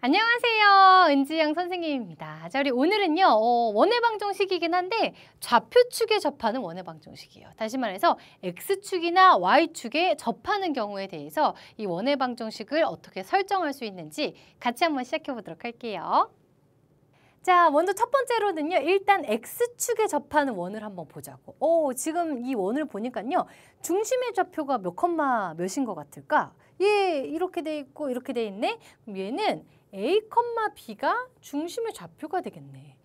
안녕하세요. 은지영 선생님입니다. 자, 우리 오늘은요, 어, 원해방정식이긴 한데 좌표축에 접하는 원해방정식이에요. 다시 말해서 X축이나 Y축에 접하는 경우에 대해서 이 원해방정식을 어떻게 설정할 수 있는지 같이 한번 시작해 보도록 할게요. 자, 먼저 첫 번째로는요. 일단 X축에 접하는 원을 한번 보자고. 오, 지금 이 원을 보니까요. 중심의 좌표가 몇 컴마 몇인 것 같을까? 얘 예, 이렇게 돼 있고 이렇게 돼 있네. 그럼 얘는 A, B가 중심의 좌표가 되겠네.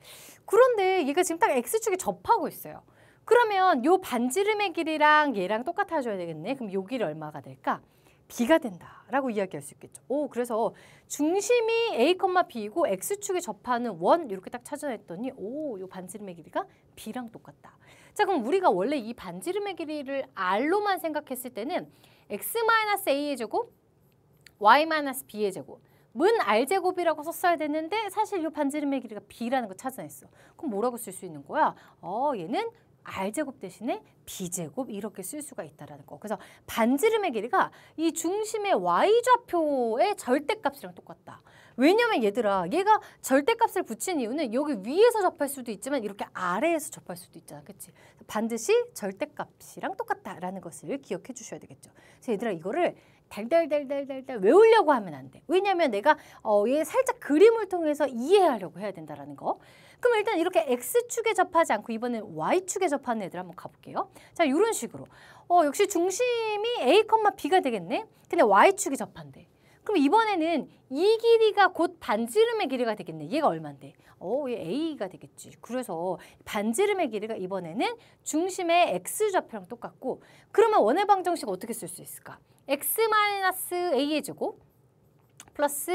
그런데 얘가 지금 딱 X축에 접하고 있어요. 그러면 요 반지름의 길이랑 얘랑 똑같아져야 되겠네. 그럼 요 길이 얼마가 될까? B가 된다라고 이야기할 수 있겠죠. 오, 그래서 중심이 A, B이고 X축에 접하는 원 이렇게 딱 찾아냈더니 오, 요 반지름의 길이가 B랑 똑같다. 자, 그럼 우리가 원래 이 반지름의 길이를 R로만 생각했을 때는 X-A의 제곱, Y-B의 제곱 문 R제곱이라고 썼어야 되는데 사실 이 반지름의 길이가 B라는 거 찾아냈어. 그럼 뭐라고 쓸 수 있는 거야? 어, 얘는 R제곱 대신에 B제곱 이렇게 쓸 수가 있다는 거. 그래서 반지름의 길이가 이 중심의 Y좌표의 절대값이랑 똑같다. 왜냐면 얘들아 얘가 절대값을 붙인 이유는 여기 위에서 접할 수도 있지만 이렇게 아래에서 접할 수도 있잖아. 그치? 반드시 절대값이랑 똑같다라는 것을 기억해 주셔야 되겠죠. 그래서 얘들아 이거를 달달달달달달 외우려고 하면 안 돼. 왜냐면 내가 어, 얘 살짝 그림을 통해서 이해하려고 해야 된다라는 거. 그럼 일단 이렇게 X축에 접하지 않고 이번엔 Y축에 접하는 애들 한번 가볼게요. 자, 이런 식으로. 어, 역시 중심이 A, B가 되겠네? 근데 Y축이 접한대. 그럼 이번에는 이 길이가 곧 반지름의 길이가 되겠네. 얘가 얼만데? 어, 얘 A가 되겠지. 그래서 반지름의 길이가 이번에는 중심의 X좌표랑 똑같고 그러면 원의방 정식 어떻게 쓸 수 있을까? X-A 의 제곱 플러스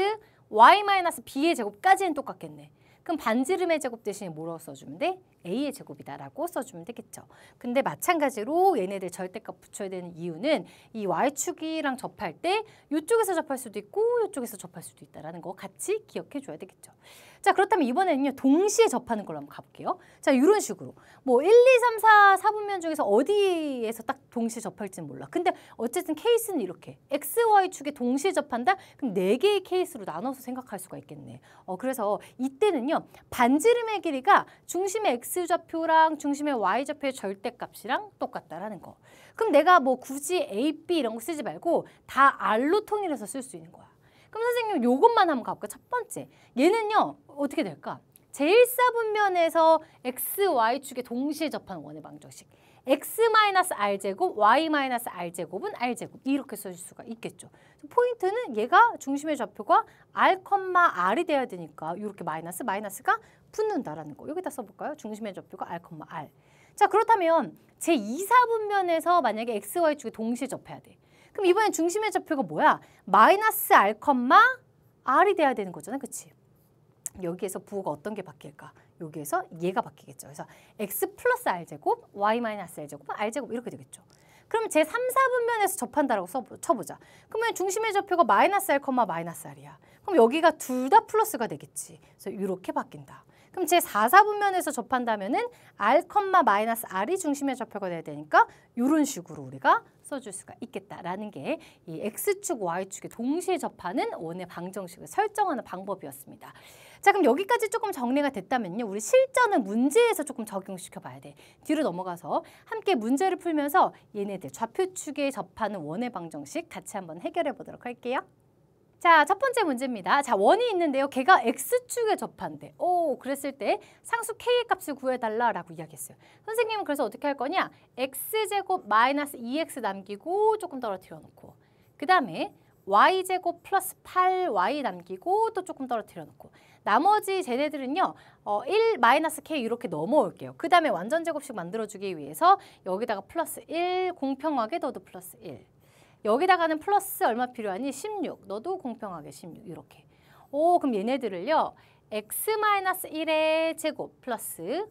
Y-B의 제곱까지는 똑같겠네. 그럼 반지름의 제곱 대신에 뭐라고 써주면 돼? A의 제곱이다라고 써주면 되겠죠. 근데 마찬가지로 얘네들 절대값 붙여야 되는 이유는 이 Y축이랑 접할 때 이쪽에서 접할 수도 있고 이쪽에서 접할 수도 있다는 라거 같이 기억해줘야 되겠죠. 자, 그렇다면 이번에는요. 동시에 접하는 걸로 한번 가볼게요. 자, 이런 식으로. 뭐 1, 2, 3, 4, 4분면 중에서 어디에서 딱 동시에 접할지는 몰라. 근데 어쨌든 케이스는 이렇게. X, Y축에 동시에 접한다? 그럼 4개의 케이스로 나눠서 생각할 수가 있겠네. 어, 그래서 이때는요. 반지름의 길이가 중심의 X좌표랑 중심의 Y좌표의 절대값이랑 똑같다라는 거. 그럼 내가 뭐 굳이 A, B 이런 거 쓰지 말고 다 R로 통일해서 쓸 수 있는 거야. 그럼 선생님 요것만 한번 가볼까요? 첫 번째. 얘는요. 어떻게 될까? 제1사분면에서 xy축에 동시에 접하는 원의 방정식. x-r제곱, y-r제곱은 r제곱 이렇게 써질 수가 있겠죠. 포인트는 얘가 중심의 좌표가 r, r이 돼야 되니까 이렇게 마이너스, 마이너스가 붙는다라는 거. 여기다 써볼까요? 중심의 좌표가 r, r. 자 그렇다면 제2사분면에서 만약에 x, y축에 동시에 접해야 돼. 그럼 이번엔 중심의 좌표가 뭐야? 마이너스 R, R이 돼야 되는 거잖아. 요 그치? 여기에서 부호가 어떤 게 바뀔까? 여기에서 얘가 바뀌겠죠. 그래서 x 플러스 r제곱, y 마이너스 r제곱, r제곱 이렇게 되겠죠. 그럼 제삼사분면에서 접한다라고 써, 쳐보자. 그러면 중심의 좌표가 마이너스 r, 마이너스 r이야. 그럼 여기가 둘 다 플러스가 되겠지. 그래서 이렇게 바뀐다. 그럼 제사사분면에서 접한다면 은 r, 마이너스 r이 중심의 좌표가 돼야 되니까 이런 식으로 우리가 써줄 수가 있겠다라는 게 이 X축, Y축에 동시에 접하는 원의 방정식을 설정하는 방법이었습니다. 자 그럼 여기까지 조금 정리가 됐다면요. 우리 실전은 문제에서 조금 적용시켜 봐야 돼. 뒤로 넘어가서 함께 문제를 풀면서 얘네들 좌표축에 접하는 원의 방정식 같이 한번 해결해 보도록 할게요. 자, 첫 번째 문제입니다. 자, 원이 있는데요. 걔가 X축에 접한대. 오, 그랬을 때 상수 K의 값을 구해달라라고 이야기했어요. 선생님은 그래서 어떻게 할 거냐? X제곱 마이너스 2X 남기고 조금 떨어뜨려 놓고 그 다음에 Y제곱 플러스 8Y 남기고 또 조금 떨어뜨려 놓고 나머지 쟤네들은요. 어, 1 마이너스 K 이렇게 넘어올게요. 그 다음에 완전 제곱식 만들어주기 위해서 여기다가 플러스 1 공평하게 더도 플러스 1 여기다가는 플러스 얼마 필요하니? 16. 너도 공평하게 16 이렇게. 오 그럼 얘네들을요. x-1의 제곱 플러스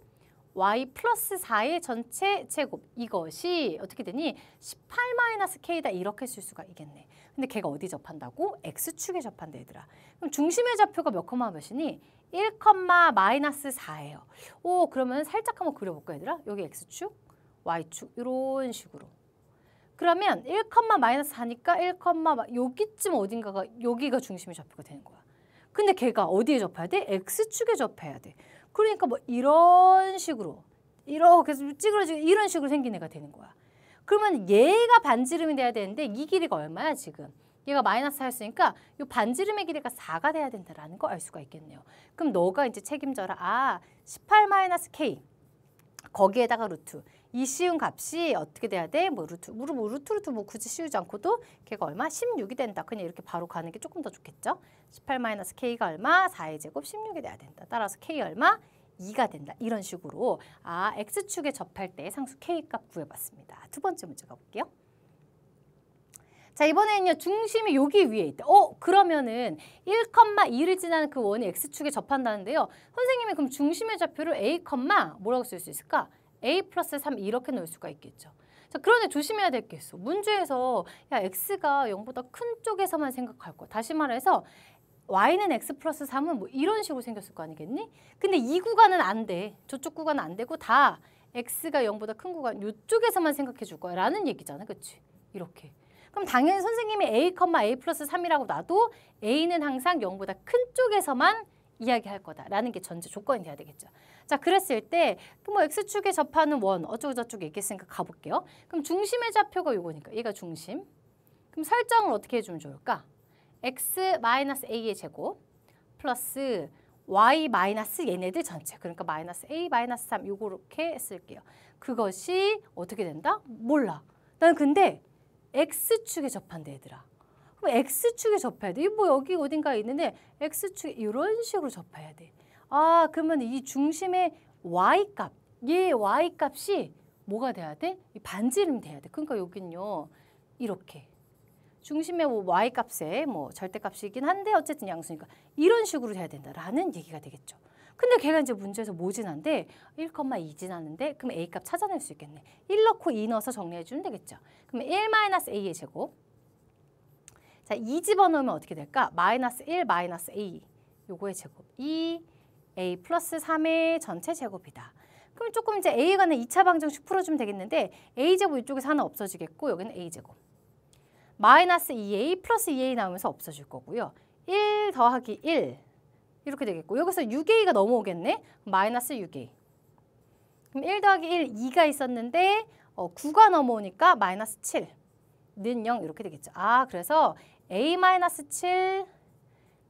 y 플러스 4의 전체 제곱 이것이 어떻게 되니? 18-k다 이렇게 쓸 수가 있겠네. 근데 걔가 어디 접한다고? x축에 접한다 얘들아. 그럼 중심의 좌표가 몇 컴마 몇이니? 1, 마이너스 4예요. 오 그러면 살짝 한번 그려볼까 얘들아? 여기 x축, y축 이런 식으로. 그러면 1컴마 마이너스 4니까 1컴마 여기쯤 어딘가가 여기가 중심이 접표가 되는 거야. 근데 걔가 어디에 접해야 돼? X축에 접해야 돼. 그러니까 뭐 이런 식으로 이렇게 찌그러지고 이런 식으로 생긴 애가 되는 거야. 그러면 얘가 반지름이 돼야 되는데 이 길이가 얼마야 지금? 얘가 마이너스 4였으니까 이 반지름의 길이가 4가 돼야 된다라는 거 알 수가 있겠네요. 그럼 너가 이제 책임져라. 아, 18 마이너스 K 거기에다가 루트 이 쉬운 값이 어떻게 돼야 돼? 뭐 루트, 뭐 루트루트 뭐 굳이 씌우지 않고도 걔가 얼마? 16이 된다. 그냥 이렇게 바로 가는 게 조금 더 좋겠죠? 18-k가 얼마? 4의 제곱 16이 돼야 된다. 따라서 k 얼마? 2가 된다. 이런 식으로 아 x축에 접할 때 상수 k값 구해봤습니다. 두 번째 문제 가볼게요. 자 이번에는요 중심이 여기 위에 있다. 어 그러면은 1,2를 지나는 그 원이 x축에 접한다는데요. 선생님이 그럼 중심의 좌표를 a, 뭐라고 쓸 수 있을까? a 플러스 3 이렇게 넣을 수가 있겠죠. 자, 그런데 조심해야 될 게 있어. 문제에서 야 x가 0보다 큰 쪽에서만 생각할 거야. 다시 말해서 y는 x 플러스 3은 뭐 이런 식으로 생겼을 거 아니겠니? 근데 이 구간은 안 돼. 저쪽 구간은 안 되고 다 x가 0보다 큰 구간 이쪽에서만 생각해 줄 거야 라는 얘기잖아. 그치? 이렇게. 그럼 당연히 선생님이 a, a 플러스 3이라고 나도 a는 항상 0보다 큰 쪽에서만 이야기할 거다라는 게 전제 조건이 돼야 되겠죠. 자, 그랬을 때뭐 x축에 접하는 원 어쩌고저쩌고 얘기했으니까 가볼게요. 그럼 중심의 좌표가 요거니까 얘가 중심. 그럼 설정을 어떻게 해주면 좋을까? x a의 제곱 플러스 y 마이너스 얘네들 전체 그러니까 마이너스 a 마이너스 3 요렇게 쓸게요. 그것이 어떻게 된다? 몰라. 난 근데 x축에 접한대 얘들아. 그럼 X축에 접해야 돼. 뭐 여기 어딘가 있는데 X축 이런 식으로 접해야 돼. 아 그러면 이 중심의 Y값, 얘 Y값이 뭐가 돼야 돼? 이 반지름이 돼야 돼. 그러니까 여기는요 이렇게 중심의 뭐 y 값에 뭐 절대값이긴 한데 어쨌든 양수니까 이런 식으로 돼야 된다라는 얘기가 되겠죠. 근데 걔가 이제 문제에서 모진한데 1,2 진하는데 그럼 a값 찾아낼 수 있겠네. 1 넣고 2 넣어서 정리해 주면 되겠죠. 그럼 1-a의 제곱 자, 2 집어넣으면 어떻게 될까? 마이너스 1 마이너스 A 요거의 제곱 2 A 플러스 3의 전체 제곱이다. 그럼 조금 이제 A에 관한 2차 방정식 풀어주면 되겠는데 A제곱 이쪽에서 하나 없어지겠고 여기는 A제곱 마이너스 2A 플러스 2A 나오면서 없어질 거고요. 1 더하기 1 이렇게 되겠고 여기서 6A가 넘어오겠네? 마이너스 6A 그럼 1 더하기 1, 2가 있었는데 어, 9가 넘어오니까 마이너스 7 는 0 이렇게 되겠죠. 아 그래서 a-7,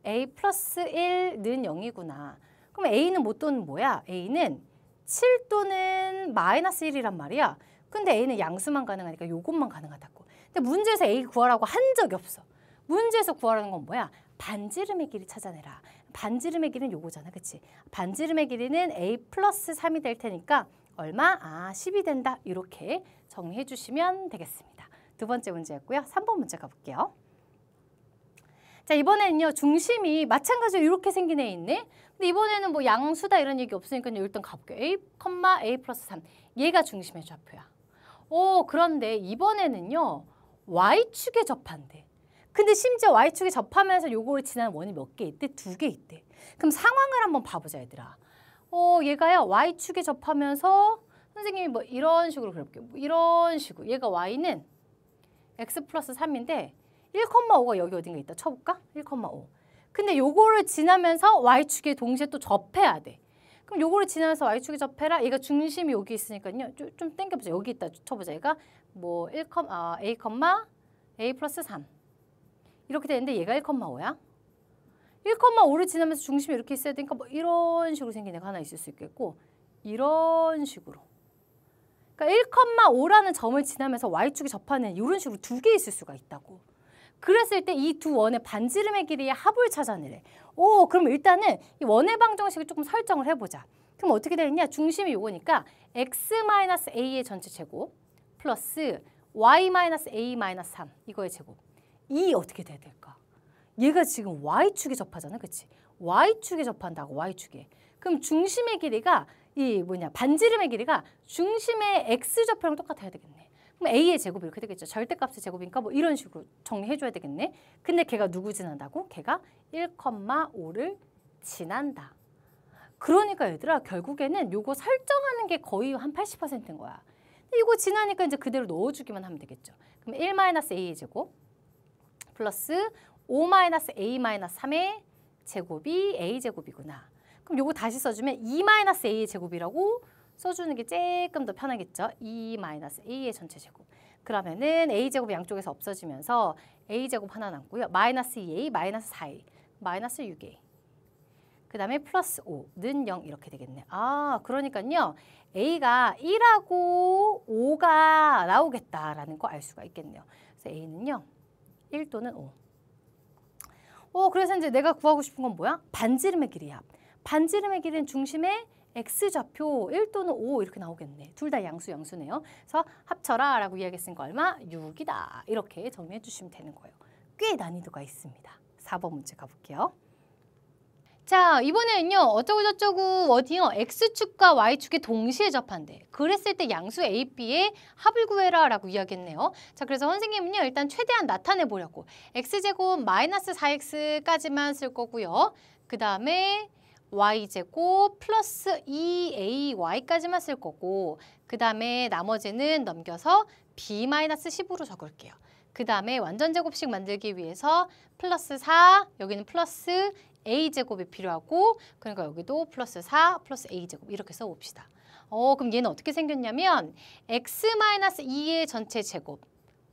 a 플러스 1는 0이구나. 그럼 a는 뭐 또는 뭐야? a는 7 또는 마이너스 1이란 말이야. 근데 a는 양수만 가능하니까 이것만 가능하다고. 근데 문제에서 a 구하라고 한 적이 없어. 문제에서 구하라는 건 뭐야? 반지름의 길이 찾아내라. 반지름의 길은 요거잖아, 그치? 반지름의 길이는 a 플러스 3이 될 테니까 얼마? 아, 10이 된다. 이렇게 정리해 주시면 되겠습니다. 두 번째 문제였고요. 3번 문제 가볼게요. 자 이번에는요 중심이 마찬가지로 이렇게 생긴 애 있네 근데 이번에는 뭐 양수다 이런 얘기 없으니까요 일단 가볼게요 a, A 플러스 3 얘가 중심의 좌표야 오 그런데 이번에는요 y축에 접한대 근데 심지어 y축에 접하면서 요거를 지는 원이 몇 개 있대? 두 개 있대 그럼 상황을 한번 봐보자 얘들아 어 얘가요 y축에 접하면서 선생님이 뭐 이런 식으로 그려볼게요 뭐 이런 식으로 얘가 y는 x 플러스 3인데 1,5가 여기 어딘가 있다. 쳐볼까? 1,5. 근데 요거를 지나면서 Y축에 동시에 또 접해야 돼. 그럼 요거를 지나면서 Y축에 접해라. 얘가 중심이 여기 있으니까요. 좀, 좀 땡겨보자. 여기 있다. 쳐보자. 얘가 뭐 1, 아, A, A 플러스 3. 이렇게 되는데 얘가 1,5야. 1,5를 지나면서 중심이 이렇게 있어야 되니까 뭐 이런 식으로 생긴 애가 하나 있을 수 있겠고 이런 식으로. 그러니까 1,5라는 점을 지나면서 Y축이 접하는 이런 식으로 두 개 있을 수가 있다고. 그랬을 때 이 두 원의 반지름의 길이의 합을 찾아내래. 오, 그럼 일단은 이 원의 방정식을 조금 설정을 해보자. 그럼 어떻게 되느냐? 중심이 요거니까 x-a의 전체 제곱 플러스 y-a-3 이거의 제곱. 이 어떻게 돼야 될까? 얘가 지금 y축에 접하잖아, 그치? y축에 접한다고, y축에. 그럼 중심의 길이가 이 뭐냐, 반지름의 길이가 중심의 x좌표랑 똑같아야 되겠네. 그럼 A의 제곱이 이렇게 되겠죠. 절대값의 제곱이니까 뭐 이런 식으로 정리해줘야 되겠네. 근데 걔가 누구 지난다고? 걔가 1,5를 지난다. 그러니까 얘들아 결국에는 요거 설정하는 게 거의 한 80%인 거야. 이거 지나니까 이제 그대로 넣어주기만 하면 되겠죠. 그럼 1-A의 제곱 플러스 5-A-3의 제곱이 A제곱이구나. 그럼 요거 다시 써주면 2-A의 제곱이라고 써주는 게 조금 더 편하겠죠. e 마이너스 a의 전체 제곱. 그러면은 a 제곱 양쪽에서 없어지면서 a 제곱 하나 남고요. 마이너스 2a, 마이너스 4a, 마이너스 6a. 그 다음에 플러스 5는 0 이렇게 되겠네. 아, 그러니까요. a가 1하고 5가 나오겠다라는 거 알 수가 있겠네요. 그래서 a는요. 1 또는 5. 어, 그래서 이제 내가 구하고 싶은 건 뭐야? 반지름의 길이야. 반지름의 길은 중심에 x좌표 1 또는 5 이렇게 나오겠네. 둘 다 양수 양수네요. 그래서 합쳐라 라고 이야기했으니까 얼마? 6이다. 이렇게 정리해 주시면 되는 거예요. 꽤 난이도가 있습니다. 4번 문제 가볼게요. 자, 이번에는요. 어쩌고저쩌고 어디요? X축과 Y축이 동시에 접한대. 그랬을 때 양수 A, B의 합을 구해라 라고 이야기했네요. 자, 그래서 선생님은요. 일단 최대한 나타내보려고 X제곱 마이너스 4X까지만 쓸 거고요. 그 다음에 y제곱 플러스 2ay까지만 e 쓸 거고 그 다음에 나머지는 넘겨서 b-10으로 적을게요. 그 다음에 완전제곱식 만들기 위해서 플러스 4, 여기는 플러스 a제곱이 필요하고 그러니까 여기도 플러스 4, 플러스 a제곱 이렇게 써봅시다. 어, 그럼 얘는 어떻게 생겼냐면 x-2의 전체 제곱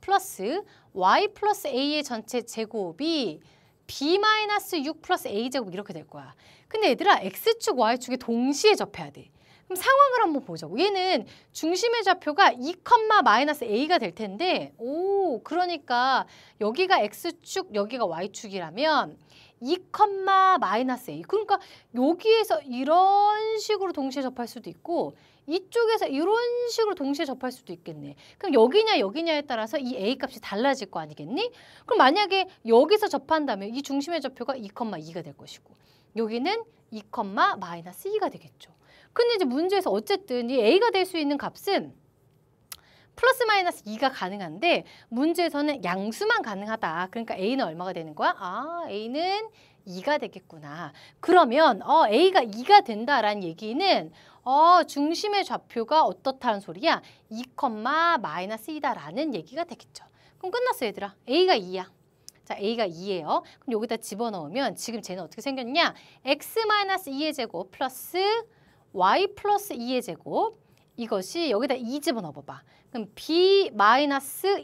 플러스 y 플러스 a의 전체 제곱이 b-6 플러스 a제곱 이렇게 될 거야. 근데 얘들아 x축, y축이 동시에 접해야 돼. 그럼 상황을 한번 보자고. 얘는 중심의 좌표가 2, 마이너스 a가 될 텐데 오 그러니까 여기가 x축, 여기가 y축이라면 2, 마이너스 a. 그러니까 여기에서 이런 식으로 동시에 접할 수도 있고 이쪽에서 이런 식으로 동시에 접할 수도 있겠네. 그럼 여기냐 여기냐에 따라서 이 A 값이 달라질 거 아니겠니? 그럼 만약에 여기서 접한다면 이 중심의 좌표가 2,2가 될 것이고 여기는 2, 마이너스 2가 되겠죠. 근데 이제 문제에서 어쨌든 이 A가 될 수 있는 값은 플러스 마이너스 2가 가능한데 문제에서는 양수만 가능하다. 그러니까 A는 얼마가 되는 거야? 아, A는 2가 되겠구나. 그러면 어 A가 2가 된다라는 얘기는 어, 중심의 좌표가 어떻다는 소리야? 2, 마이너스 2다라는 얘기가 되겠죠. 그럼 끝났어 얘들아. A가 2야. 자, A가 2예요. 그럼 여기다 집어넣으면 지금 쟤는 어떻게 생겼냐? X 2의 제곱 플러스 Y 플러스 2의 제곱 이것이 여기다 2집어넣어봐 그럼 B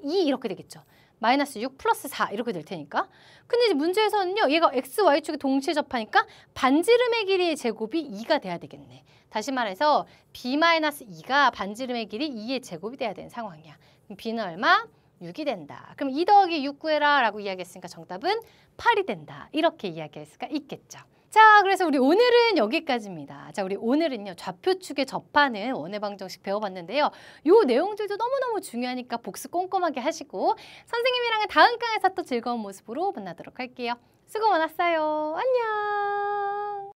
2 이렇게 되겠죠. 마이너스 6 플러스 4 이렇게 될 테니까. 근데 이제 문제에서는요. 얘가 x, y 축에 동시에 접하니까 반지름의 길이의 제곱이 2가 돼야 되겠네. 다시 말해서 b 마이너스 2가 반지름의 길이 2의 제곱이 돼야 되는 상황이야. 그럼 b는 얼마? 6이 된다. 그럼 2 더하기 6 구해라 라고 이야기했으니까 정답은 8이 된다. 이렇게 이야기할 수가 있겠죠. 자, 그래서 우리 오늘은 여기까지입니다. 자, 우리 오늘은요. 좌표축에 접하는 원의 방정식 배워봤는데요. 요 내용들도 너무너무 중요하니까 복습 꼼꼼하게 하시고 선생님이랑은 다음 강에서 또 즐거운 모습으로 만나도록 할게요. 수고 많았어요. 안녕.